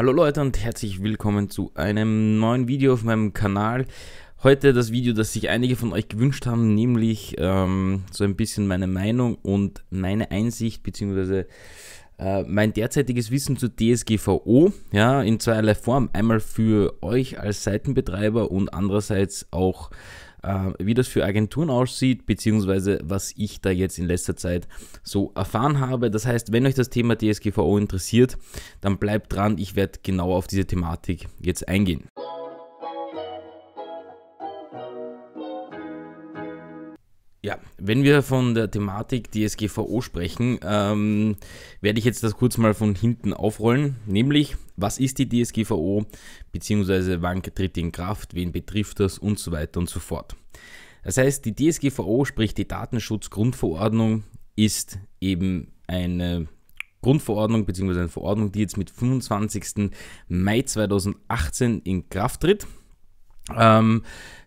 Hallo Leute und herzlich willkommen zu einem neuen Video auf meinem Kanal. Heute das Video, das sich einige von euch gewünscht haben, nämlich ähm, so ein bisschen meine Meinung und meine Einsicht bzw. Äh, mein derzeitiges Wissen zu DSGVO, ja, in zweierlei Form. Einmal für euch als Seitenbetreiber und andererseits auch äh, wie das für Agenturen aussieht, beziehungsweise was ich da jetzt in letzter Zeit so erfahren habe. Das heißt, wenn euch das Thema DSGVO interessiert, dann bleibt dran, ich werde genau auf diese Thematik jetzt eingehen. Ja, wenn wir von der Thematik DSGVO sprechen, ähm, werde ich jetzt das kurz mal von hinten aufrollen, nämlich was ist die DSGVO, beziehungsweise wann tritt die in Kraft, wen betrifft das und so weiter und so fort. Das heißt, die DSGVO, sprich die Datenschutzgrundverordnung, ist eben eine Grundverordnung beziehungsweise eine Verordnung, die jetzt mit 25. Mai 2018 in Kraft tritt. Ähm,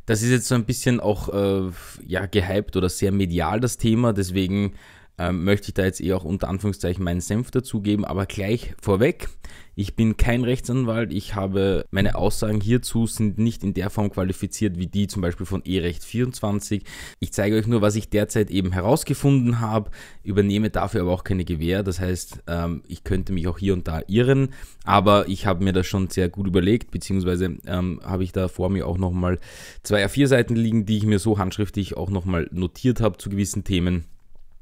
das ist jetzt so ein bisschen auch äh, ja, gehypt oder sehr medial das Thema, deswegen ähm, möchte ich da jetzt eh auch unter Anführungszeichen meinen Senf dazugeben, aber gleich vorweg, ich bin kein Rechtsanwalt, ich habe meine Aussagen hierzu sind nicht in der Form qualifiziert wie die zum Beispiel von E-Recht24. Ich zeige euch nur, was ich derzeit eben herausgefunden habe, übernehme dafür aber auch keine Gewähr. Das heißt, ähm, ich könnte mich auch hier und da irren, aber ich habe mir das schon sehr gut überlegt, beziehungsweise ähm, habe ich da vor mir auch nochmal zwei A4-Seiten liegen, die ich mir so handschriftlich auch nochmal notiert habe zu gewissen Themen.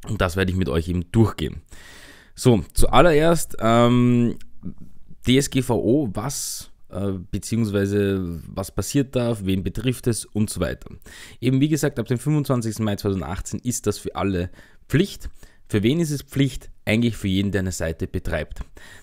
Und das werde ich mit euch eben durchgehen. So, zuallererst ähm, DSGVO, was äh, beziehungsweise was passiert darf, wen betrifft es und so weiter. Eben wie gesagt, ab dem 25. Mai 2018 ist das für alle Pflicht. Für wen ist es Pflicht? Eigentlich für jeden, der eine Seite betreibt.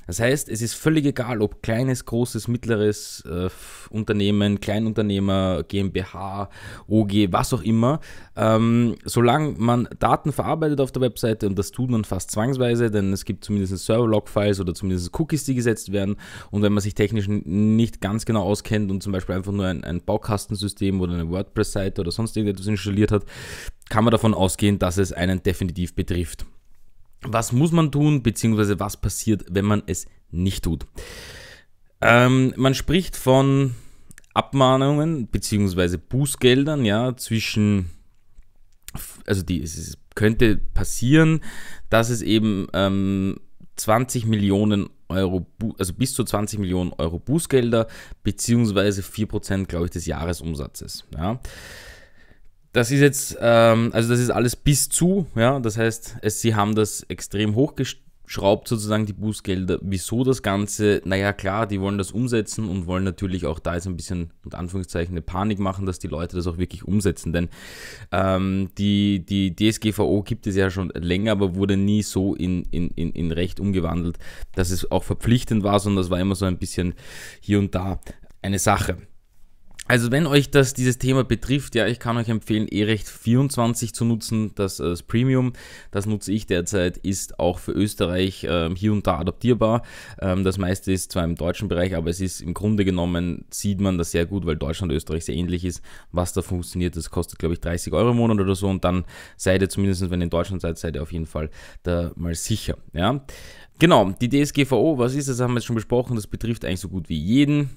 Das heißt, es ist völlig egal, ob kleines, großes, mittleres äh, Unternehmen, Kleinunternehmer, GmbH, OG, was auch immer. Ähm, solange man Daten verarbeitet auf der Webseite, und das tut man fast zwangsweise, denn es gibt zumindest Server-Log-Files oder zumindest Cookies, die gesetzt werden. Und wenn man sich technisch nicht ganz genau auskennt und zum Beispiel einfach nur ein, ein Baukastensystem oder eine WordPress-Seite oder sonst irgendetwas installiert hat, kann man davon ausgehen, dass es einen definitiv betrifft. Was muss man tun, beziehungsweise was passiert, wenn man es nicht tut? Ähm, man spricht von Abmahnungen, beziehungsweise Bußgeldern, ja, zwischen, also die, es könnte passieren, dass es eben ähm, 20 Millionen Euro, also bis zu 20 Millionen Euro Bußgelder, beziehungsweise 4%, glaube ich, des Jahresumsatzes. Ja das ist jetzt, ähm, also das ist alles bis zu, ja, das heißt, es, sie haben das extrem hochgeschraubt sozusagen, die Bußgelder. Wieso das Ganze? Naja, klar, die wollen das umsetzen und wollen natürlich auch da jetzt ein bisschen, unter Anführungszeichen, eine Panik machen, dass die Leute das auch wirklich umsetzen, denn ähm, die, die DSGVO gibt es ja schon länger, aber wurde nie so in, in, in, in Recht umgewandelt, dass es auch verpflichtend war, sondern das war immer so ein bisschen hier und da eine Sache. Also wenn euch das dieses Thema betrifft, ja, ich kann euch empfehlen, E-Recht 24 zu nutzen, das, das äh, Premium, das nutze ich derzeit, ist auch für Österreich ähm, hier und da adaptierbar. Ähm, das meiste ist zwar im deutschen Bereich, aber es ist im Grunde genommen, sieht man das sehr gut, weil Deutschland und Österreich sehr ähnlich ist, was da funktioniert. Das kostet, glaube ich, 30 Euro im Monat oder so und dann seid ihr zumindest, wenn ihr in Deutschland seid, seid ihr auf jeden Fall da mal sicher. Ja? Genau, die DSGVO, was ist das, haben wir jetzt schon besprochen, das betrifft eigentlich so gut wie jeden.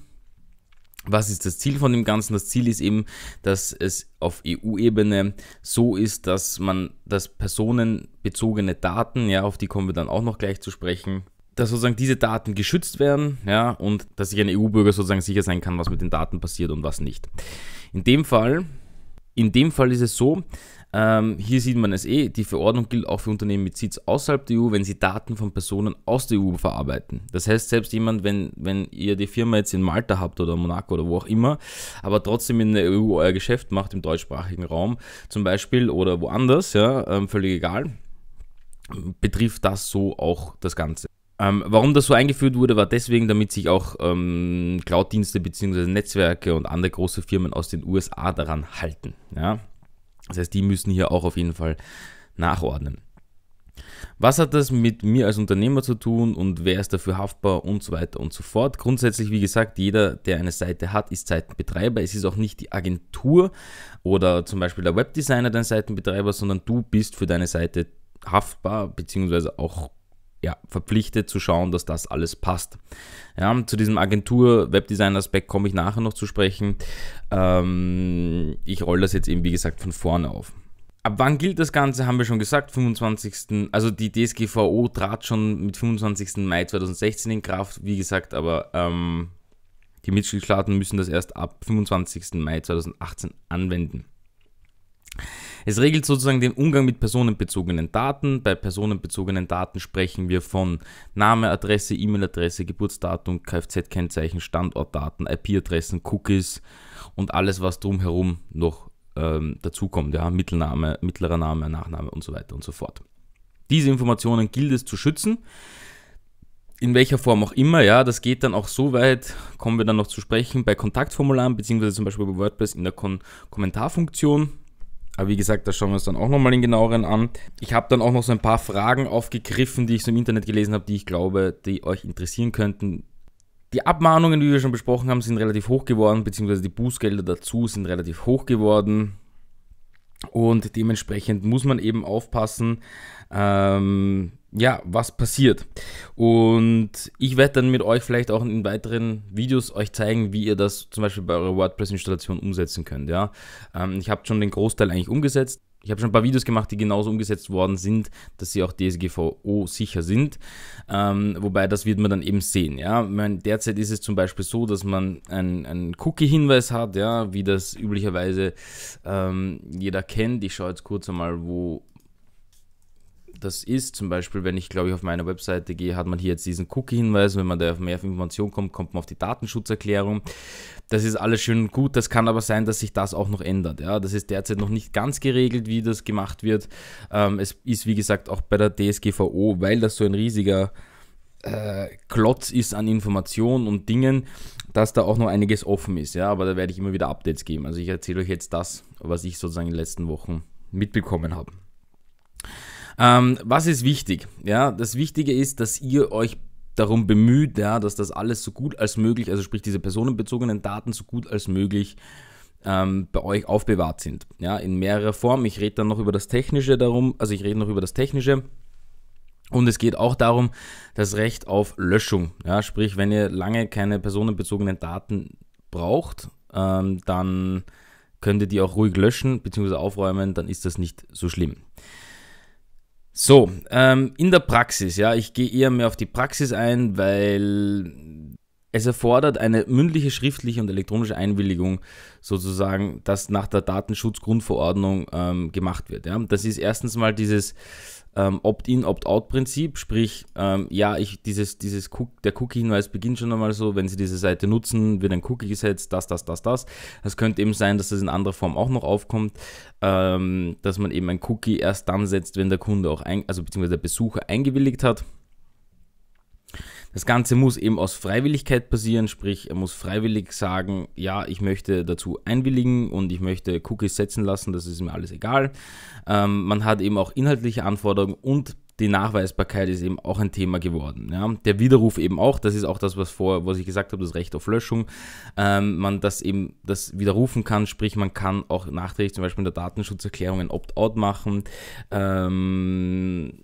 Was ist das Ziel von dem Ganzen? Das Ziel ist eben, dass es auf EU-Ebene so ist, dass man, dass personenbezogene Daten, ja, auf die kommen wir dann auch noch gleich zu sprechen, dass sozusagen diese Daten geschützt werden, ja, und dass sich ein EU-Bürger sozusagen sicher sein kann, was mit den Daten passiert und was nicht. In dem Fall in dem Fall ist es so, ähm, hier sieht man es eh, die Verordnung gilt auch für Unternehmen mit Sitz außerhalb der EU, wenn sie Daten von Personen aus der EU verarbeiten. Das heißt, selbst jemand, wenn, wenn ihr die Firma jetzt in Malta habt oder Monaco oder wo auch immer, aber trotzdem in der EU euer Geschäft macht, im deutschsprachigen Raum zum Beispiel oder woanders, ja, ähm, völlig egal, betrifft das so auch das Ganze. Ähm, warum das so eingeführt wurde, war deswegen, damit sich auch ähm, Cloud-Dienste bzw. Netzwerke und andere große Firmen aus den USA daran halten. Ja? Das heißt, die müssen hier auch auf jeden Fall nachordnen. Was hat das mit mir als Unternehmer zu tun und wer ist dafür haftbar und so weiter und so fort? Grundsätzlich, wie gesagt, jeder, der eine Seite hat, ist Seitenbetreiber. Es ist auch nicht die Agentur oder zum Beispiel der Webdesigner dein Seitenbetreiber, sondern du bist für deine Seite haftbar bzw. auch ja, verpflichtet zu schauen, dass das alles passt. Ja, zu diesem Agentur-Webdesign-Aspekt komme ich nachher noch zu sprechen. Ähm, ich roll das jetzt eben, wie gesagt, von vorne auf. Ab wann gilt das Ganze, haben wir schon gesagt, 25. Also die DSGVO trat schon mit 25. Mai 2016 in Kraft, wie gesagt, aber ähm, die Mitgliedstaaten müssen das erst ab 25. Mai 2018 anwenden. Es regelt sozusagen den Umgang mit personenbezogenen Daten. Bei personenbezogenen Daten sprechen wir von Name, Adresse, E-Mail-Adresse, Geburtsdatum, Kfz-Kennzeichen, Standortdaten, IP-Adressen, Cookies und alles, was drumherum noch ähm, dazukommt. Ja? Mittelname, mittlerer Name, Nachname und so weiter und so fort. Diese Informationen gilt es zu schützen in welcher Form auch immer, ja, das geht dann auch so weit, kommen wir dann noch zu sprechen, bei Kontaktformularen, beziehungsweise zum Beispiel bei WordPress in der Kon Kommentarfunktion. Aber wie gesagt, da schauen wir uns dann auch nochmal den genaueren an. Ich habe dann auch noch so ein paar Fragen aufgegriffen, die ich so im Internet gelesen habe, die ich glaube, die euch interessieren könnten. Die Abmahnungen, wie wir schon besprochen haben, sind relativ hoch geworden, beziehungsweise die Bußgelder dazu sind relativ hoch geworden. Und dementsprechend muss man eben aufpassen. Ähm, ja, was passiert. Und ich werde dann mit euch vielleicht auch in weiteren Videos euch zeigen, wie ihr das zum Beispiel bei eurer WordPress-Installation umsetzen könnt. Ja? Ähm, ich habe schon den Großteil eigentlich umgesetzt. Ich habe schon ein paar Videos gemacht, die genauso umgesetzt worden sind, dass sie auch DSGVO sicher sind. Ähm, wobei, das wird man dann eben sehen. Ja? Meine, derzeit ist es zum Beispiel so, dass man einen, Cookie-Hinweis hat, ja? wie das üblicherweise ähm, jeder kennt. Ich schaue jetzt kurz einmal, wo das ist. Zum Beispiel, wenn ich, glaube ich, auf meine Webseite gehe, hat man hier jetzt diesen Cookie-Hinweis. Wenn man da auf mehr Informationen kommt, kommt man auf die Datenschutzerklärung. Das ist alles schön und gut. Das kann aber sein, dass sich das auch noch ändert. Ja, das ist derzeit noch nicht ganz geregelt, wie das gemacht wird. Ähm, es ist, wie gesagt, auch bei der DSGVO, weil das so ein riesiger äh, Klotz ist an Informationen und Dingen, dass da auch noch einiges offen ist. Ja, aber da werde ich immer wieder Updates geben. Also ich erzähle euch jetzt das, was ich sozusagen in den letzten Wochen mitbekommen habe. Ähm, was ist wichtig? Ja, das Wichtige ist, dass ihr euch darum bemüht, ja, dass das alles so gut als möglich, also sprich diese personenbezogenen Daten so gut als möglich ähm, bei euch aufbewahrt sind. Ja, in mehrerer Form. Ich rede dann noch über das Technische darum, also ich rede noch über das Technische. Und es geht auch darum, das Recht auf Löschung. Ja, sprich, wenn ihr lange keine personenbezogenen Daten braucht, ähm, dann könnt ihr die auch ruhig löschen bzw. aufräumen, dann ist das nicht so schlimm. So, ähm, in der Praxis, ja, ich gehe eher mehr auf die Praxis ein, weil es erfordert eine mündliche, schriftliche und elektronische Einwilligung, sozusagen, dass nach der Datenschutzgrundverordnung ähm, gemacht wird. Ja? Das ist erstens mal dieses ähm, Opt-in, Opt-out-Prinzip, sprich, ähm, ja, ich, dieses, dieses Cook, der Cookie-Hinweis beginnt schon einmal so, wenn Sie diese Seite nutzen, wird ein Cookie gesetzt, das, das, das, das. Es könnte eben sein, dass das in anderer Form auch noch aufkommt, ähm, dass man eben ein Cookie erst dann setzt, wenn der Kunde auch, ein, also beziehungsweise der Besucher eingewilligt hat. Das Ganze muss eben aus Freiwilligkeit passieren, sprich, er muss freiwillig sagen, ja, ich möchte dazu einwilligen und ich möchte Cookies setzen lassen, das ist mir alles egal. Ähm, man hat eben auch inhaltliche Anforderungen und die Nachweisbarkeit ist eben auch ein Thema geworden. Ja. Der Widerruf eben auch, das ist auch das, was vor, was ich gesagt habe, das Recht auf Löschung, ähm, man das eben das widerrufen kann, sprich man kann auch nachträglich zum Beispiel in der Datenschutzerklärung ein Opt-out machen. Ähm,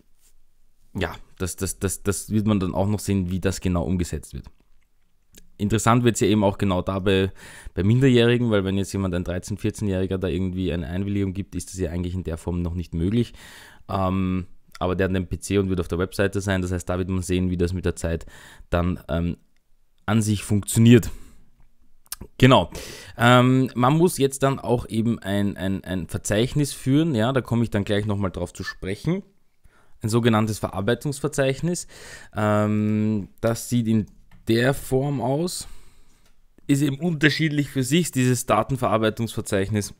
ja, das, das, das, das wird man dann auch noch sehen, wie das genau umgesetzt wird. Interessant wird es ja eben auch genau da bei, bei Minderjährigen, weil wenn jetzt jemand ein 13-, 14-Jähriger da irgendwie eine Einwilligung gibt, ist das ja eigentlich in der Form noch nicht möglich. Ähm, aber der hat einen PC und wird auf der Webseite sein. Das heißt, da wird man sehen, wie das mit der Zeit dann ähm, an sich funktioniert. Genau. Ähm, man muss jetzt dann auch eben ein, ein, ein Verzeichnis führen. Ja, da komme ich dann gleich nochmal drauf zu sprechen ein sogenanntes Verarbeitungsverzeichnis. Ähm, das sieht in der Form aus, ist eben unterschiedlich für sich, dieses Datenverarbeitungsverzeichnis.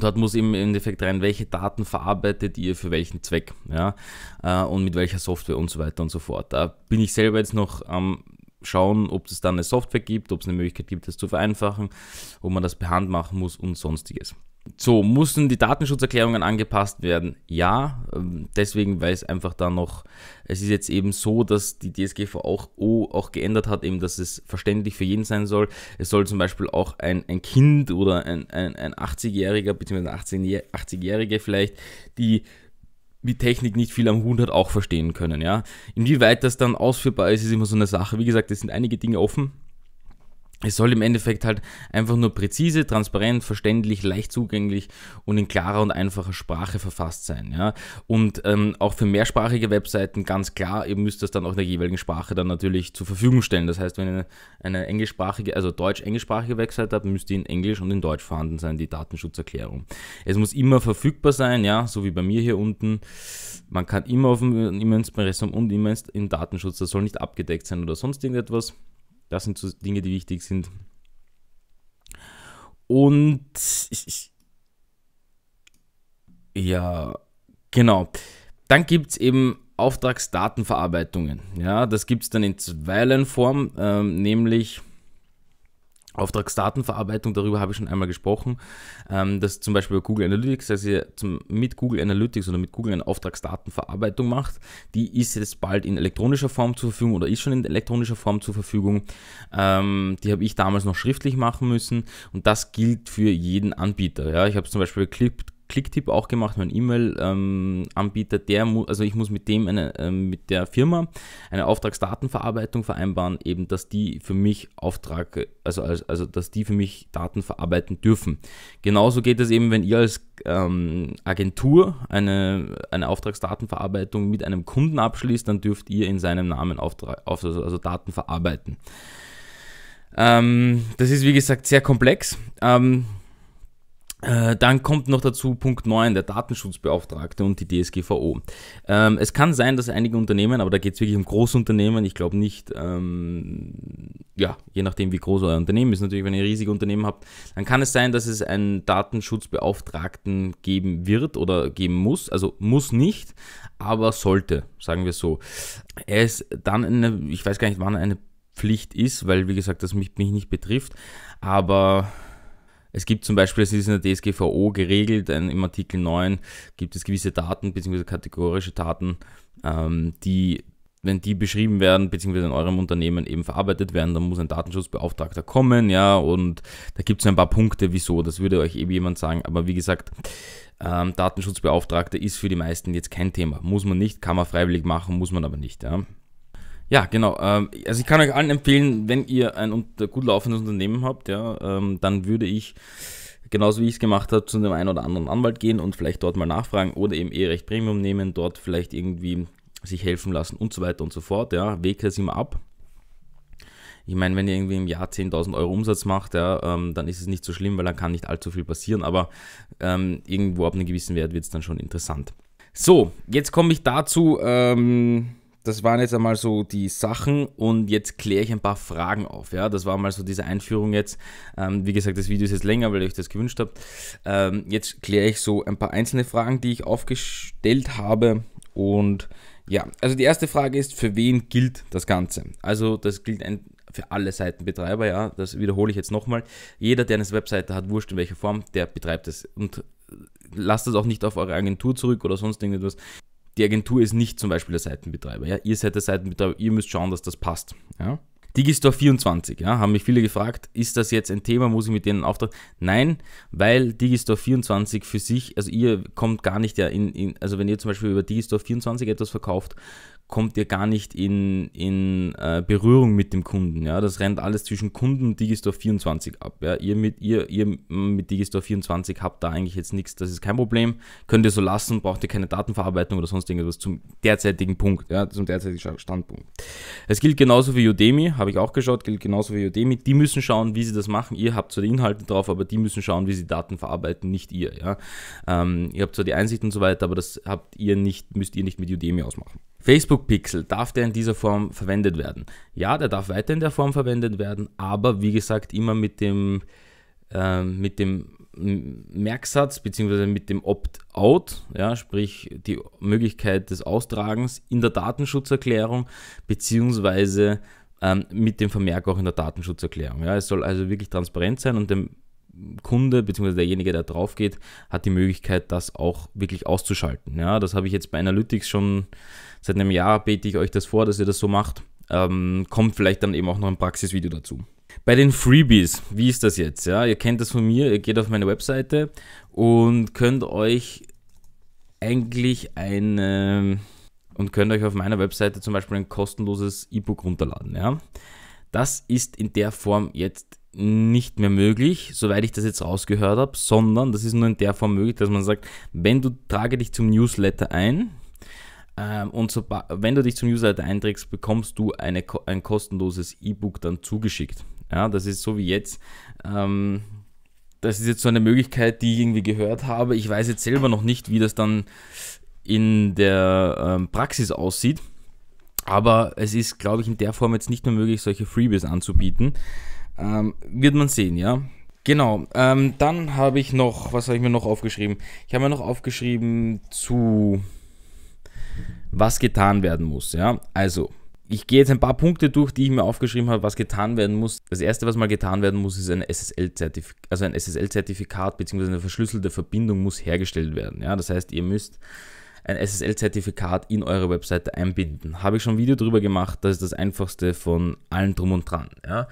Dort muss eben im Endeffekt rein, welche Daten verarbeitet ihr für welchen Zweck ja, äh, und mit welcher Software und so weiter und so fort. Da bin ich selber jetzt noch am schauen, ob es dann eine Software gibt, ob es eine Möglichkeit gibt, das zu vereinfachen, ob man das per Hand machen muss und sonstiges. So, mussten die Datenschutzerklärungen angepasst werden? Ja, ähm, deswegen, weil es einfach da noch, es ist jetzt eben so, dass die DSGVO auch geändert hat, eben, dass es verständlich für jeden sein soll. Es soll zum Beispiel auch ein, ein Kind oder ein, ein, ein 80-Jähriger beziehungsweise ein 80-Jährige vielleicht, die mit Technik nicht viel am Hut hat, auch verstehen können. Ja? Inwieweit das dann ausführbar ist, ist immer so eine Sache. Wie gesagt, es sind einige Dinge offen, es soll im Endeffekt halt einfach nur präzise, transparent, verständlich, leicht zugänglich und in klarer und einfacher Sprache verfasst sein. Ja? Und ähm, auch für mehrsprachige Webseiten ganz klar, ihr müsst das dann auch in der jeweiligen Sprache dann natürlich zur Verfügung stellen. Das heißt, wenn ihr eine, englischsprachige, also deutsch-englischsprachige Webseite habt, müsst ihr in Englisch und in Deutsch vorhanden sein, die Datenschutzerklärung. Es muss immer verfügbar sein, ja, so wie bei mir hier unten. Man kann immer auf dem E-Mail-Impressum und immer mail im Datenschutz, das soll nicht abgedeckt sein oder sonst irgendetwas. Das sind so Dinge, die wichtig sind. Und ich, ich, ja, genau. Dann gibt es eben Auftragsdatenverarbeitungen. Ja, das gibt es dann in zweierlei Form, ähm, nämlich Auftragsdatenverarbeitung, darüber habe ich schon einmal gesprochen, ähm, dass zum Beispiel bei Google Analytics, dass ihr mit Google Analytics oder mit Google eine Auftragsdatenverarbeitung macht, die ist jetzt bald in elektronischer Form zur Verfügung oder ist schon in elektronischer Form zur Verfügung. Ähm, die habe ich damals noch schriftlich machen müssen und das gilt für jeden Anbieter. Ja? Ich habe zum Beispiel Clip, Clicktip auch gemacht, mein E-Mail-Anbieter, ähm, der also ich muss mit dem eine, äh, mit der Firma eine Auftragsdatenverarbeitung vereinbaren, eben dass die für mich Auftrag, also, also, also dass die für mich Daten verarbeiten dürfen. Genauso geht es eben, wenn ihr als ähm, Agentur eine, eine Auftragsdatenverarbeitung mit einem Kunden abschließt, dann dürft ihr in seinem Namen Auftrag, also, also Daten verarbeiten. Ähm, das ist wie gesagt sehr komplex. Ähm, äh, dann kommt noch dazu Punkt 9, der Datenschutzbeauftragte und die DSGVO. Ähm, es kann sein, dass einige Unternehmen, aber da geht es wirklich um Großunternehmen, ich glaube nicht, ähm, ja, je nachdem wie groß euer Unternehmen ist, natürlich, wenn ihr riesige Unternehmen habt, dann kann es sein, dass es einen Datenschutzbeauftragten geben wird oder geben muss, also muss nicht, aber sollte, sagen wir so. Er ist dann eine, ich weiß gar nicht, wann eine Pflicht ist, weil wie gesagt, das mich, mich nicht betrifft, aber es gibt zum Beispiel, es ist in der DSGVO geregelt, im Artikel 9 gibt es gewisse Daten bzw. kategorische Daten, ähm, die, wenn die beschrieben werden bzw. in eurem Unternehmen eben verarbeitet werden, dann muss ein Datenschutzbeauftragter kommen, ja, und da gibt es ein paar Punkte, wieso, das würde euch eben jemand sagen, aber wie gesagt, ähm, Datenschutzbeauftragter ist für die meisten jetzt kein Thema. Muss man nicht, kann man freiwillig machen, muss man aber nicht, ja. Ja, genau. Ähm, also ich kann euch allen empfehlen, wenn ihr ein äh, gut laufendes Unternehmen habt, ja, ähm, dann würde ich genauso wie ich es gemacht habe, zu dem einen oder anderen Anwalt gehen und vielleicht dort mal nachfragen oder eben E-Recht eh Premium nehmen, dort vielleicht irgendwie sich helfen lassen und so weiter und so fort. Ja, wege es immer ab. Ich meine, wenn ihr irgendwie im Jahr 10.000 Euro Umsatz macht, ja, ähm, dann ist es nicht so schlimm, weil dann kann nicht allzu viel passieren, aber ähm, irgendwo ab einem gewissen Wert wird es dann schon interessant. So, jetzt komme ich dazu, ähm, das waren jetzt einmal so die Sachen und jetzt kläre ich ein paar Fragen auf. Ja, das war mal so diese Einführung jetzt. Ähm, wie gesagt, das Video ist jetzt länger, weil ihr euch das gewünscht habt. Ähm, jetzt kläre ich so ein paar einzelne Fragen, die ich aufgestellt habe und ja, also die erste Frage ist, für wen gilt das Ganze? Also das gilt ein, für alle Seitenbetreiber, ja, das wiederhole ich jetzt nochmal. Jeder, der eine Webseite hat, wurscht in welcher Form, der betreibt es. Und äh, lasst das auch nicht auf eure Agentur zurück oder sonst irgendetwas die Agentur ist nicht zum Beispiel der Seitenbetreiber. Ja? Ihr seid der Seitenbetreiber, ihr müsst schauen, dass das passt. Ja? Digistore 24, ja, haben mich viele gefragt, ist das jetzt ein Thema, muss ich mit denen auftreten? Nein, weil Digistore 24 für sich, also ihr kommt gar nicht ja in, in also wenn ihr zum Beispiel über Digistore 24 etwas verkauft, kommt ihr gar nicht in, in äh, Berührung mit dem Kunden. Ja? Das rennt alles zwischen Kunden und Digistore 24 ab. Ja? Ihr, mit, ihr, ihr mit Digistore 24 habt da eigentlich jetzt nichts, das ist kein Problem. Könnt ihr so lassen, braucht ihr keine Datenverarbeitung oder sonst irgendwas zum derzeitigen Punkt, ja? zum derzeitigen Standpunkt. Es gilt genauso für Udemy, habe ich auch geschaut, gilt genauso für Udemy. Die müssen schauen, wie sie das machen. Ihr habt zwar die Inhalte drauf, aber die müssen schauen, wie sie Daten verarbeiten, nicht ihr. Ja? Ähm, ihr habt zwar die Einsicht und so weiter, aber das habt ihr nicht, müsst ihr nicht mit Udemy ausmachen. Facebook Pixel, darf der in dieser Form verwendet werden? Ja, der darf weiter in der Form verwendet werden, aber wie gesagt, immer mit dem, äh, mit dem Merksatz bzw. mit dem Opt-out, ja, sprich die Möglichkeit des Austragens in der Datenschutzerklärung bzw. Ähm, mit dem Vermerk auch in der Datenschutzerklärung. Ja. Es soll also wirklich transparent sein und dem Kunde bzw. derjenige, der drauf geht, hat die Möglichkeit, das auch wirklich auszuschalten. Ja. Das habe ich jetzt bei Analytics schon Seit einem Jahr bete ich euch das vor, dass ihr das so macht. Ähm, kommt vielleicht dann eben auch noch ein Praxisvideo dazu. Bei den Freebies, wie ist das jetzt? Ja, ihr kennt das von mir, ihr geht auf meine Webseite und könnt euch eigentlich eine und könnt euch auf meiner Webseite zum Beispiel ein kostenloses E-Book runterladen. Ja? Das ist in der Form jetzt nicht mehr möglich, soweit ich das jetzt rausgehört habe, sondern das ist nur in der Form möglich, dass man sagt, wenn du trage dich zum Newsletter ein, ähm, und so, wenn du dich zum Newsletter einträgst, bekommst du eine, ein kostenloses E-Book dann zugeschickt. Ja, das ist so wie jetzt. Ähm, das ist jetzt so eine Möglichkeit, die ich irgendwie gehört habe. Ich weiß jetzt selber noch nicht, wie das dann in der ähm, Praxis aussieht. Aber es ist, glaube ich, in der Form jetzt nicht mehr möglich, solche Freebies anzubieten. Ähm, wird man sehen, ja. Genau, ähm, dann habe ich noch, was habe ich mir noch aufgeschrieben? Ich habe mir noch aufgeschrieben zu was getan werden muss. Ja? Also, ich gehe jetzt ein paar Punkte durch, die ich mir aufgeschrieben habe, was getan werden muss. Das erste, was mal getan werden muss, ist ein SSL-Zertifikat, also ein SSL-Zertifikat bzw. eine verschlüsselte Verbindung muss hergestellt werden. Ja? Das heißt, ihr müsst ein SSL-Zertifikat in eure Webseite einbinden. Habe ich schon ein Video darüber gemacht, das ist das einfachste von allen drum und dran. Ja?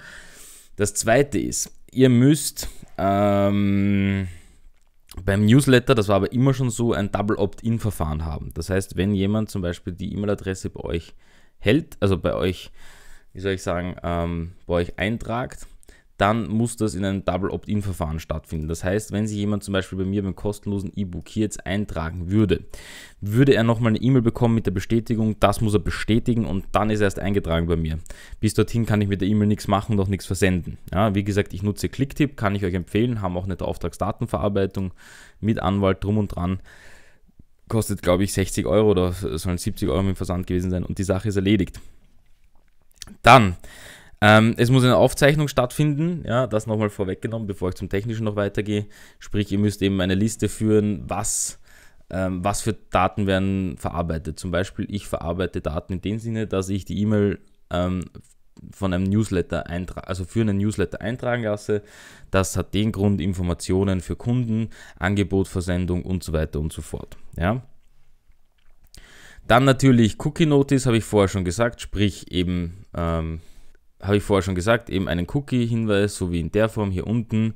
Das zweite ist, ihr müsst ähm, beim Newsletter, das war aber immer schon so, ein Double Opt-in-Verfahren haben. Das heißt, wenn jemand zum Beispiel die E-Mail-Adresse bei euch hält, also bei euch, wie soll ich sagen, ähm, bei euch eintragt, dann muss das in einem Double Opt-in-Verfahren stattfinden. Das heißt, wenn sich jemand zum Beispiel bei mir beim kostenlosen E-Book hier jetzt eintragen würde, würde er nochmal eine E-Mail bekommen mit der Bestätigung, das muss er bestätigen und dann ist er erst eingetragen bei mir. Bis dorthin kann ich mit der E-Mail nichts machen und auch nichts versenden. Ja, wie gesagt, ich nutze Clicktip, kann ich euch empfehlen, haben auch eine Auftragsdatenverarbeitung mit Anwalt drum und dran kostet, glaube ich, 60 Euro oder sollen 70 Euro im Versand gewesen sein und die Sache ist erledigt. Dann ähm, es muss eine Aufzeichnung stattfinden, ja, das nochmal vorweggenommen, bevor ich zum Technischen noch weitergehe. Sprich, ihr müsst eben eine Liste führen, was, ähm, was für Daten werden verarbeitet. Zum Beispiel, ich verarbeite Daten in dem Sinne, dass ich die E-Mail ähm, von einem Newsletter also für einen Newsletter eintragen lasse. Das hat den Grund, Informationen für Kunden, Angebot, Versendung und so weiter und so fort. Ja. Dann natürlich Cookie Notice, habe ich vorher schon gesagt, sprich eben ähm, habe ich vorher schon gesagt, eben einen Cookie-Hinweis, so wie in der Form hier unten.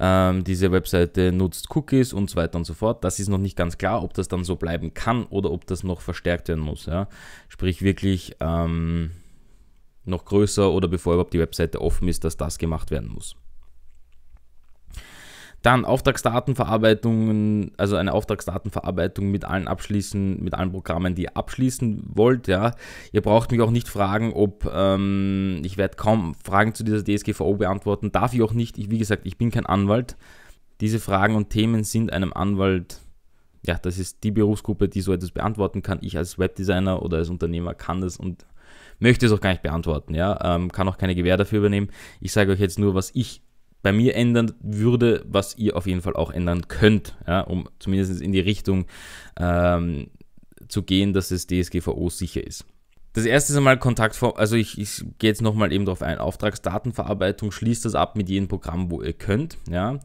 Ähm, diese Webseite nutzt Cookies und so weiter und so fort. Das ist noch nicht ganz klar, ob das dann so bleiben kann oder ob das noch verstärkt werden muss. Ja? Sprich wirklich ähm, noch größer oder bevor überhaupt die Webseite offen ist, dass das gemacht werden muss. Dann Auftragsdatenverarbeitungen, also eine Auftragsdatenverarbeitung mit allen abschließen, mit allen Programmen, die ihr abschließen wollt. Ja, ihr braucht mich auch nicht fragen, ob ähm, ich werde kaum Fragen zu dieser DSGVO beantworten. Darf ich auch nicht. Ich, wie gesagt, ich bin kein Anwalt. Diese Fragen und Themen sind einem Anwalt. Ja, das ist die Berufsgruppe, die so etwas beantworten kann. Ich als Webdesigner oder als Unternehmer kann das und möchte es auch gar nicht beantworten. Ja, ähm, kann auch keine Gewähr dafür übernehmen. Ich sage euch jetzt nur, was ich bei mir ändern würde, was ihr auf jeden Fall auch ändern könnt, ja, um zumindest in die Richtung ähm, zu gehen, dass es DSGVO sicher ist. Das erste ist einmal Kontaktform, also ich, ich gehe jetzt nochmal eben darauf ein. Auftragsdatenverarbeitung schließt das ab mit jedem Programm, wo ihr könnt. Ja.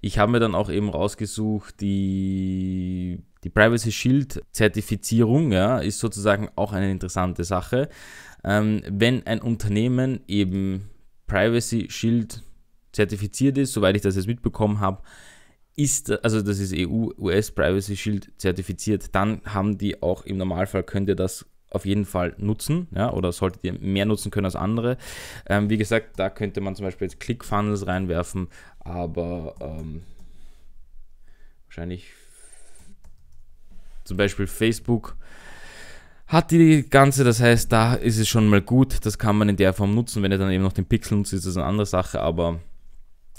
Ich habe mir dann auch eben rausgesucht, die, die Privacy Shield Zertifizierung ja, ist sozusagen auch eine interessante Sache. Ähm, wenn ein Unternehmen eben Privacy Shield zertifiziert ist, soweit ich das jetzt mitbekommen habe, ist, also das ist EU-US Privacy Shield zertifiziert, dann haben die auch im Normalfall, könnt ihr das auf jeden Fall nutzen, ja, oder solltet ihr mehr nutzen können als andere. Ähm, wie gesagt, da könnte man zum Beispiel jetzt ClickFunnels reinwerfen, aber ähm, wahrscheinlich zum Beispiel Facebook hat die ganze, das heißt, da ist es schon mal gut, das kann man in der Form nutzen. Wenn ihr dann eben noch den Pixel nutzt, ist das eine andere Sache, aber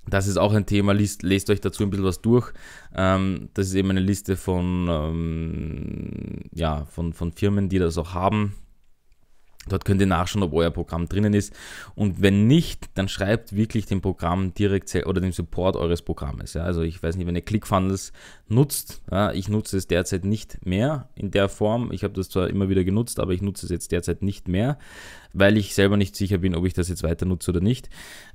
das ist auch ein Thema, lest, lest euch dazu ein bisschen was durch. Ähm, das ist eben eine Liste von, ähm, ja, von, von Firmen, die das auch haben, Dort könnt ihr nachschauen, ob euer Programm drinnen ist. Und wenn nicht, dann schreibt wirklich dem Programm direkt oder dem Support eures Programmes. Ja. Also ich weiß nicht, wenn ihr ClickFunnels nutzt. Ja, ich nutze es derzeit nicht mehr in der Form. Ich habe das zwar immer wieder genutzt, aber ich nutze es jetzt derzeit nicht mehr, weil ich selber nicht sicher bin, ob ich das jetzt weiter nutze oder nicht.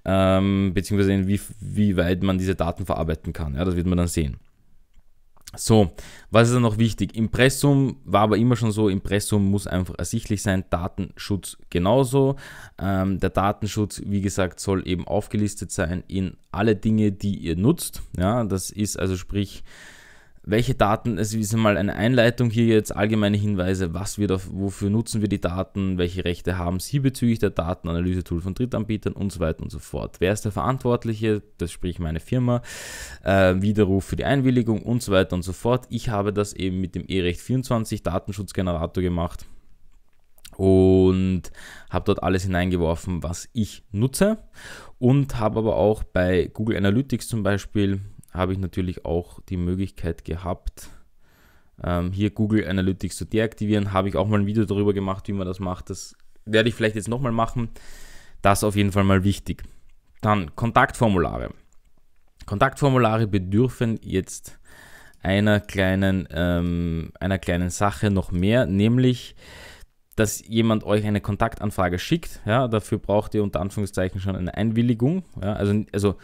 Ähm, beziehungsweise wie, wie weit man diese Daten verarbeiten kann. Ja, das wird man dann sehen. So, was ist dann noch wichtig? Impressum war aber immer schon so, Impressum muss einfach ersichtlich sein, Datenschutz genauso. Ähm, der Datenschutz, wie gesagt, soll eben aufgelistet sein in alle Dinge, die ihr nutzt. Ja, das ist also sprich, welche Daten, es also ist mal eine Einleitung hier jetzt, allgemeine Hinweise, was wir da, wofür nutzen wir die Daten, welche Rechte haben Sie bezüglich der Datenanalyse-Tool von Drittanbietern und so weiter und so fort. Wer ist der Verantwortliche, das sprich meine Firma, äh, Widerruf für die Einwilligung und so weiter und so fort. Ich habe das eben mit dem E-Recht 24 Datenschutzgenerator gemacht und habe dort alles hineingeworfen, was ich nutze und habe aber auch bei Google Analytics zum Beispiel habe ich natürlich auch die Möglichkeit gehabt, ähm, hier Google Analytics zu deaktivieren. Habe ich auch mal ein Video darüber gemacht, wie man das macht. Das werde ich vielleicht jetzt nochmal machen. Das auf jeden Fall mal wichtig. Dann Kontaktformulare. Kontaktformulare bedürfen jetzt einer kleinen, ähm, einer kleinen Sache noch mehr, nämlich dass jemand euch eine Kontaktanfrage schickt. Ja, dafür braucht ihr unter Anführungszeichen schon eine Einwilligung. Ja, also, also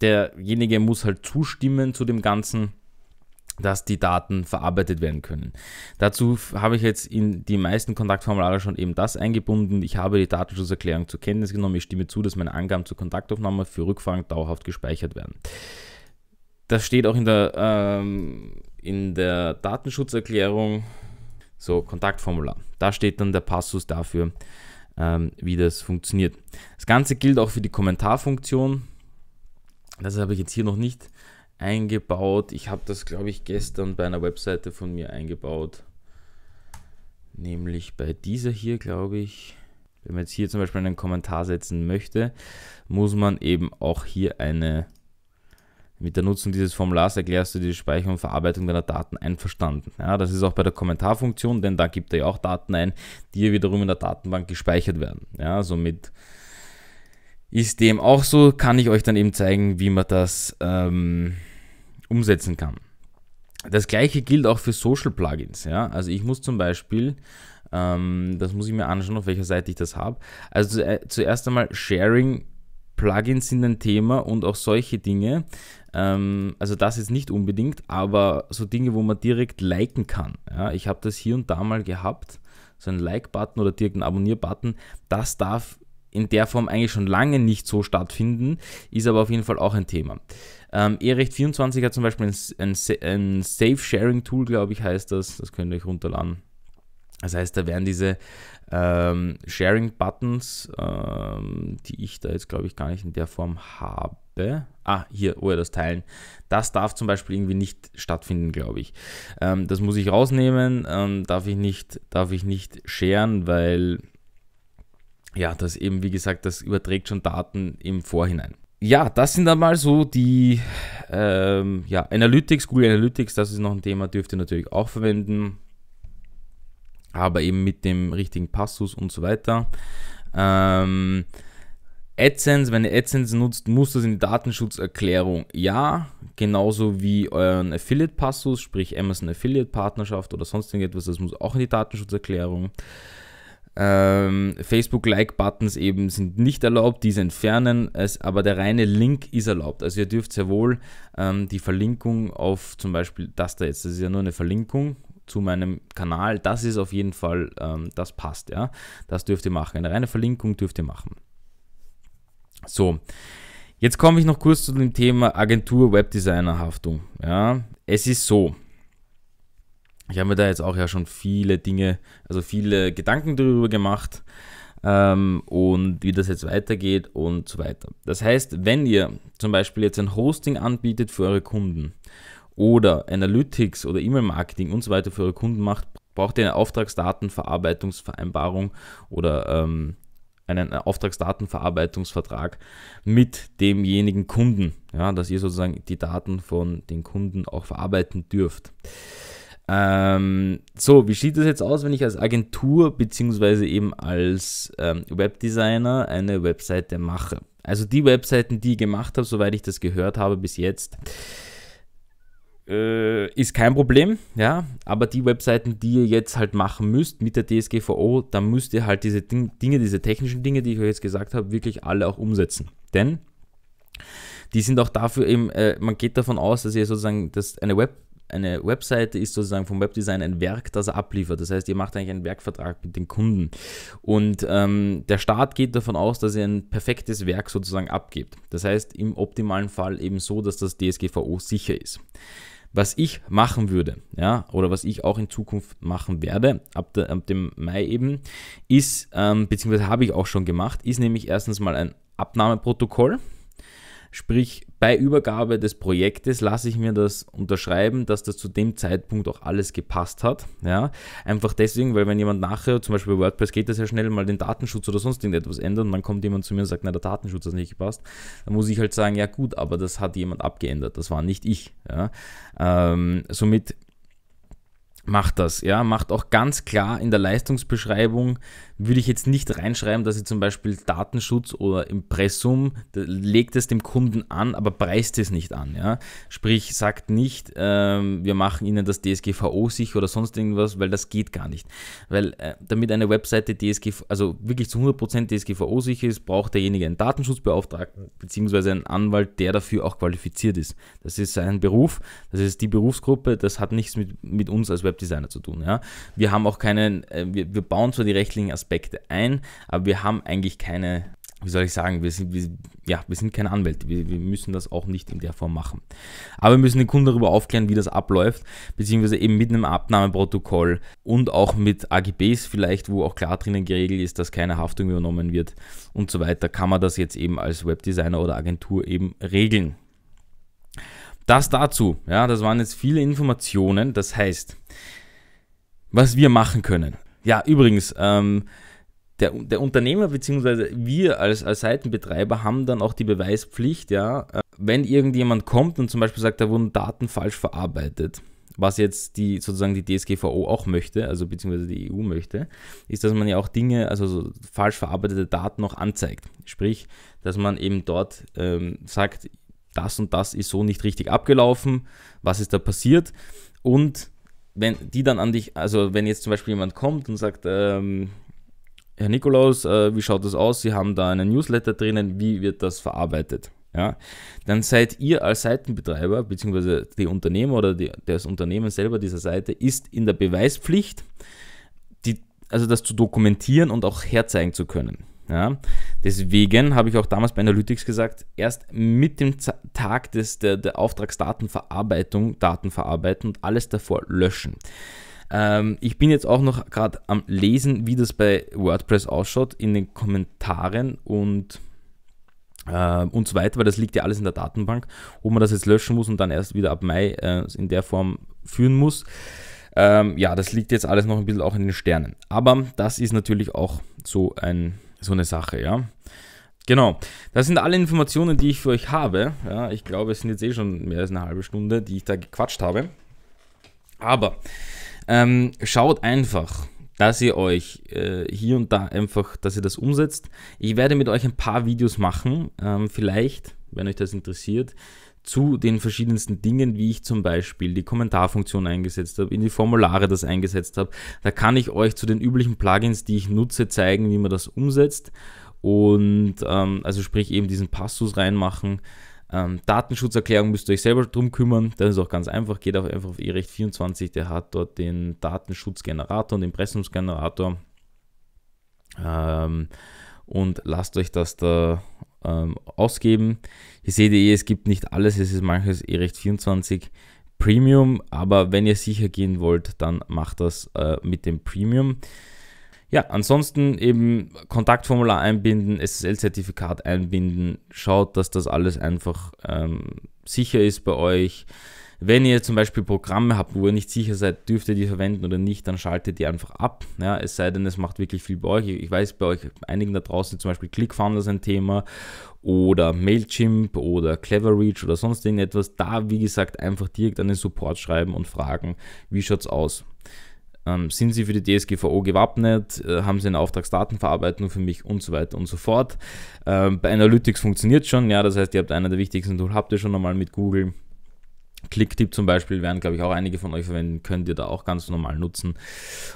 derjenige muss halt zustimmen zu dem Ganzen dass die Daten verarbeitet werden können. Dazu habe ich jetzt in die meisten Kontaktformulare schon eben das eingebunden. Ich habe die Datenschutzerklärung zur Kenntnis genommen. Ich stimme zu, dass meine Angaben zur Kontaktaufnahme für Rückfragen dauerhaft gespeichert werden. Das steht auch in der, ähm, in der Datenschutzerklärung. So, Kontaktformular. Da steht dann der Passus dafür, ähm, wie das funktioniert. Das Ganze gilt auch für die Kommentarfunktion. Das habe ich jetzt hier noch nicht eingebaut. Ich habe das, glaube ich, gestern bei einer Webseite von mir eingebaut. Nämlich bei dieser hier, glaube ich. Wenn man jetzt hier zum Beispiel einen Kommentar setzen möchte, muss man eben auch hier eine mit der Nutzung dieses Formulars erklärst du die Speicherung und Verarbeitung deiner Daten einverstanden. Ja, das ist auch bei der Kommentarfunktion, denn da gibt er ja auch Daten ein, die ja wiederum in der Datenbank gespeichert werden. Ja, also ist dem auch so, kann ich euch dann eben zeigen, wie man das ähm, umsetzen kann. Das gleiche gilt auch für Social Plugins. Ja? Also ich muss zum Beispiel, ähm, das muss ich mir anschauen, auf welcher Seite ich das habe. Also äh, zuerst einmal Sharing Plugins sind ein Thema und auch solche Dinge. Ähm, also das jetzt nicht unbedingt, aber so Dinge, wo man direkt liken kann. Ja, ich habe das hier und da mal gehabt, so einen Like-Button oder direkt einen Abonnier-Button. Das darf in der Form eigentlich schon lange nicht so stattfinden, ist aber auf jeden Fall auch ein Thema. Ähm, E-Recht24 hat zum Beispiel ein, ein, ein Safe-Sharing-Tool, glaube ich, heißt das. Das könnt ihr euch runterladen. Das heißt, da werden diese ähm, Sharing-Buttons, ähm, die ich da jetzt, glaube ich, gar nicht in der Form habe. Ah, hier, oh ja, das Teilen. Das darf zum Beispiel irgendwie nicht stattfinden, glaube ich. Ähm, das muss ich rausnehmen, ähm, darf ich nicht, darf ich nicht sharen, weil ja, das eben, wie gesagt, das überträgt schon Daten im Vorhinein. Ja, das sind dann mal so die ähm, ja, Analytics, Google Analytics, das ist noch ein Thema, dürft ihr natürlich auch verwenden, aber eben mit dem richtigen Passus und so weiter. Ähm, AdSense, wenn ihr AdSense nutzt, muss das in die Datenschutzerklärung ja, genauso wie euren Affiliate-Passus, sprich Amazon Affiliate-Partnerschaft oder sonst irgendetwas, das muss auch in die Datenschutzerklärung. Ähm, Facebook-Like-Buttons eben sind nicht erlaubt, diese entfernen, es, aber der reine Link ist erlaubt. Also ihr dürft sehr wohl ähm, die Verlinkung auf zum Beispiel das da jetzt, das ist ja nur eine Verlinkung zu meinem Kanal, das ist auf jeden Fall, ähm, das passt, ja. Das dürft ihr machen. Eine reine Verlinkung dürft ihr machen. So, jetzt komme ich noch kurz zu dem Thema Agentur Webdesigner Haftung. Ja, es ist so, ich habe mir da jetzt auch ja schon viele Dinge, also viele Gedanken darüber gemacht ähm, und wie das jetzt weitergeht und so weiter. Das heißt, wenn ihr zum Beispiel jetzt ein Hosting anbietet für eure Kunden oder Analytics oder E-Mail-Marketing und so weiter für eure Kunden macht, braucht ihr eine Auftragsdatenverarbeitungsvereinbarung oder ähm, einen Auftragsdatenverarbeitungsvertrag mit demjenigen Kunden, ja, dass ihr sozusagen die Daten von den Kunden auch verarbeiten dürft. Ähm, so, wie sieht das jetzt aus, wenn ich als Agentur bzw. eben als ähm, Webdesigner eine Webseite mache? Also die Webseiten, die ich gemacht habe, soweit ich das gehört habe bis jetzt, äh, ist kein Problem, ja. Aber die Webseiten, die ihr jetzt halt machen müsst mit der DSGVO, da müsst ihr halt diese Ding Dinge, diese technischen Dinge, die ich euch jetzt gesagt habe, wirklich alle auch umsetzen. Denn die sind auch dafür eben, äh, man geht davon aus, dass ihr sozusagen dass eine Webseite eine Webseite ist sozusagen vom Webdesign ein Werk, das er abliefert. Das heißt, ihr macht eigentlich einen Werkvertrag mit den Kunden. Und ähm, der Staat geht davon aus, dass ihr ein perfektes Werk sozusagen abgibt. Das heißt, im optimalen Fall eben so, dass das DSGVO sicher ist. Was ich machen würde, ja, oder was ich auch in Zukunft machen werde, ab, de, ab dem Mai eben, ist, ähm, beziehungsweise habe ich auch schon gemacht, ist nämlich erstens mal ein Abnahmeprotokoll. Sprich, bei Übergabe des Projektes lasse ich mir das unterschreiben, dass das zu dem Zeitpunkt auch alles gepasst hat. Ja? Einfach deswegen, weil wenn jemand nachher, zum Beispiel bei WordPress geht das ja schnell mal den Datenschutz oder sonst irgendetwas ändern und dann kommt jemand zu mir und sagt, na der Datenschutz hat nicht gepasst, dann muss ich halt sagen, ja gut, aber das hat jemand abgeändert, das war nicht ich. Ja? Ähm, somit macht das, ja, macht auch ganz klar in der Leistungsbeschreibung, würde ich jetzt nicht reinschreiben, dass ihr zum Beispiel Datenschutz oder Impressum, legt es dem Kunden an, aber preist es nicht an, ja. Sprich, sagt nicht, ähm, wir machen ihnen das DSGVO sicher oder sonst irgendwas, weil das geht gar nicht. Weil äh, damit eine Webseite DSGVO, also wirklich zu 100% DSGVO sicher ist, braucht derjenige einen Datenschutzbeauftragten beziehungsweise einen Anwalt, der dafür auch qualifiziert ist. Das ist sein Beruf, das ist die Berufsgruppe, das hat nichts mit, mit uns als Web Webdesigner zu tun. Ja? Wir haben auch keinen, äh, wir, wir bauen zwar die rechtlichen Aspekte ein, aber wir haben eigentlich keine wie soll ich sagen, wir sind, wir, ja, wir sind keine Anwälte, wir, wir, müssen das auch nicht in der Form machen. Aber wir müssen den Kunden darüber aufklären, wie das abläuft, beziehungsweise eben mit einem Abnahmeprotokoll und auch mit AGBs vielleicht, wo auch klar drinnen geregelt ist, dass keine Haftung übernommen wird und so weiter, kann man das jetzt eben als Webdesigner oder Agentur eben regeln. Das dazu. Ja, das waren jetzt viele Informationen. Das heißt, was wir machen können. Ja, übrigens, ähm, der, der, Unternehmer bzw. wir als, als Seitenbetreiber haben dann auch die Beweispflicht, ja, äh, wenn irgendjemand kommt und zum Beispiel sagt, da wurden Daten falsch verarbeitet, was jetzt die sozusagen die DSGVO auch möchte, also beziehungsweise die EU möchte, ist, dass man ja auch Dinge, also so falsch verarbeitete Daten noch anzeigt. Sprich, dass man eben dort ähm, sagt, das und das ist so nicht richtig abgelaufen, was ist da passiert und wenn die dann an dich, also wenn jetzt zum Beispiel jemand kommt und sagt, ähm, Herr Nikolaus, äh, wie schaut das aus? Sie haben da einen Newsletter drinnen, wie wird das verarbeitet? Ja, dann seid ihr als Seitenbetreiber, beziehungsweise die Unternehmer oder die, das Unternehmen selber dieser Seite, ist in der Beweispflicht, die, also das zu dokumentieren und auch herzeigen zu können. Ja, deswegen habe ich auch damals bei Analytics gesagt, erst mit dem Z Tag des, der, der Auftragsdatenverarbeitung Daten verarbeiten und alles davor löschen. Ähm, ich bin jetzt auch noch gerade am Lesen, wie das bei WordPress ausschaut in den Kommentaren und, äh, und so weiter, weil das liegt ja alles in der Datenbank, ob man das jetzt löschen muss und dann erst wieder ab Mai äh, in der Form führen muss. Ähm, ja, das liegt jetzt alles noch ein bisschen auch in den Sternen. Aber das ist natürlich auch so ein so eine Sache, ja. Genau, das sind alle Informationen, die ich für euch habe. Ja, ich glaube, es sind jetzt eh schon mehr als eine halbe Stunde, die ich da gequatscht habe. Aber ähm, schaut einfach, dass ihr euch äh, hier und da einfach, dass ihr das umsetzt. Ich werde mit euch ein paar Videos machen, ähm, vielleicht, wenn euch das interessiert zu den verschiedensten Dingen, wie ich zum Beispiel die Kommentarfunktion eingesetzt habe, in die Formulare das eingesetzt habe. Da kann ich euch zu den üblichen Plugins, die ich nutze, zeigen, wie man das umsetzt. Und ähm, also sprich eben diesen Passus reinmachen. Ähm, Datenschutzerklärung müsst ihr euch selber drum kümmern. Das ist auch ganz einfach. Geht auch einfach auf E-Recht 24, der hat dort den Datenschutzgenerator und den Pressungsgenerator. Ähm, und lasst euch das da ähm, ausgeben. Ihr seht eh, es gibt nicht alles, es ist manches e recht 24 Premium, aber wenn ihr sicher gehen wollt, dann macht das äh, mit dem Premium. Ja, ansonsten eben Kontaktformular einbinden, SSL-Zertifikat einbinden, schaut, dass das alles einfach ähm, sicher ist bei euch. Wenn ihr zum Beispiel Programme habt, wo ihr nicht sicher seid, dürft ihr die verwenden oder nicht, dann schaltet die einfach ab. Ja, es sei denn, es macht wirklich viel bei euch. Ich weiß, bei euch einigen da draußen zum Beispiel ClickFunnels ein Thema oder Mailchimp oder Cleverreach oder sonst irgendetwas. Da, wie gesagt, einfach direkt an den Support schreiben und fragen, wie schaut es aus? Ähm, sind sie für die DSGVO gewappnet? Äh, haben sie eine Auftragsdatenverarbeitung für mich und so weiter und so fort? Ähm, bei Analytics funktioniert schon, ja, das heißt, ihr habt einer der wichtigsten Tools, habt ihr schon einmal mit Google. Clicktip zum Beispiel werden, glaube ich, auch einige von euch verwenden, könnt ihr da auch ganz normal nutzen.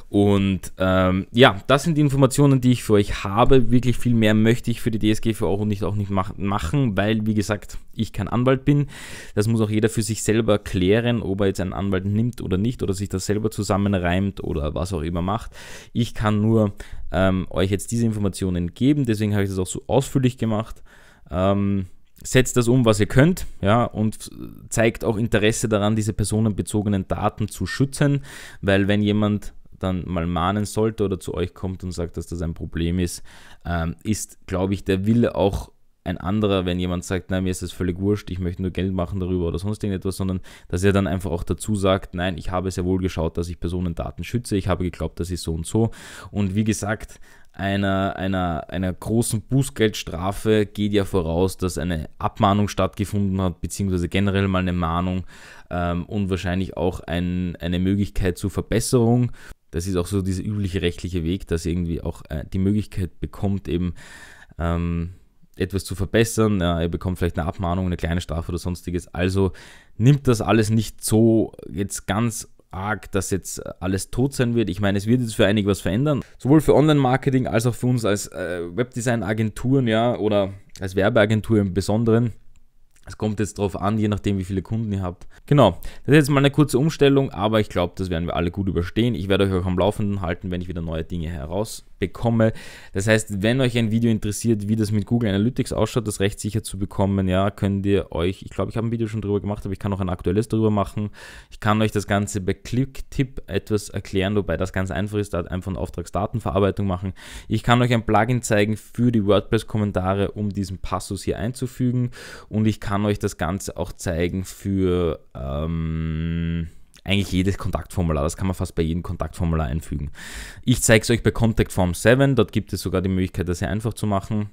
Und ähm, ja, das sind die Informationen, die ich für euch habe. Wirklich viel mehr möchte ich für die DSGVO nicht auch nicht mach machen, weil, wie gesagt, ich kein Anwalt bin. Das muss auch jeder für sich selber klären, ob er jetzt einen Anwalt nimmt oder nicht oder sich das selber zusammenreimt oder was auch immer macht. Ich kann nur ähm, euch jetzt diese Informationen geben, deswegen habe ich das auch so ausführlich gemacht. Ähm, setzt das um, was ihr könnt, ja, und zeigt auch Interesse daran, diese personenbezogenen Daten zu schützen, weil wenn jemand dann mal mahnen sollte oder zu euch kommt und sagt, dass das ein Problem ist, ähm, ist, glaube ich, der Wille auch ein anderer, wenn jemand sagt, nein, mir ist das völlig wurscht, ich möchte nur Geld machen darüber oder sonst irgendetwas, sondern dass er dann einfach auch dazu sagt, nein, ich habe sehr wohl geschaut, dass ich Personendaten schütze, ich habe geglaubt, das ist so und so. Und wie gesagt, einer, einer, einer großen Bußgeldstrafe geht ja voraus, dass eine Abmahnung stattgefunden hat, beziehungsweise generell mal eine Mahnung ähm, und wahrscheinlich auch ein, eine Möglichkeit zur Verbesserung. Das ist auch so dieser übliche rechtliche Weg, dass irgendwie auch äh, die Möglichkeit bekommt, eben ähm, etwas zu verbessern. Ja, er bekommt vielleicht eine Abmahnung, eine kleine Strafe oder sonstiges. Also nimmt das alles nicht so jetzt ganz arg, dass jetzt alles tot sein wird. Ich meine, es wird jetzt für einige was verändern. Sowohl für Online-Marketing als auch für uns als äh, Webdesign-Agenturen, ja, oder als Werbeagentur im Besonderen. Es kommt jetzt darauf an, je nachdem, wie viele Kunden ihr habt. Genau, das ist jetzt mal eine kurze Umstellung, aber ich glaube, das werden wir alle gut überstehen. Ich werde euch auch am Laufenden halten, wenn ich wieder neue Dinge heraus bekomme. Das heißt, wenn euch ein Video interessiert, wie das mit Google Analytics ausschaut, das recht sicher zu bekommen, ja, könnt ihr euch, ich glaube, ich habe ein Video schon drüber gemacht, aber ich kann noch ein aktuelles darüber machen. Ich kann euch das Ganze bei ClickTip etwas erklären, wobei das ganz einfach ist, da einfach eine Auftragsdatenverarbeitung machen. Ich kann euch ein Plugin zeigen für die WordPress-Kommentare, um diesen Passus hier einzufügen und ich kann euch das Ganze auch zeigen für ähm, eigentlich jedes Kontaktformular. Das kann man fast bei jedem Kontaktformular einfügen. Ich zeige es euch bei Contact Form 7. Dort gibt es sogar die Möglichkeit, das sehr einfach zu machen.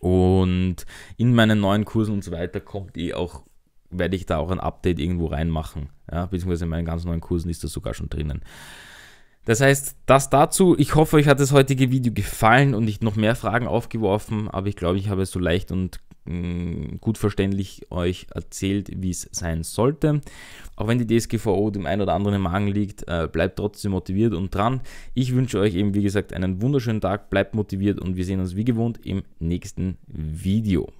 Und in meinen neuen Kursen und so weiter kommt eh auch, werde ich da auch ein Update irgendwo reinmachen. Ja, beziehungsweise in meinen ganz neuen Kursen ist das sogar schon drinnen. Das heißt, das dazu. Ich hoffe, euch hat das heutige Video gefallen und nicht noch mehr Fragen aufgeworfen, aber ich glaube, ich habe es so leicht und gut verständlich euch erzählt, wie es sein sollte. Auch wenn die DSGVO dem einen oder anderen im Magen liegt, äh, bleibt trotzdem motiviert und dran. Ich wünsche euch eben, wie gesagt, einen wunderschönen Tag, bleibt motiviert und wir sehen uns wie gewohnt im nächsten Video.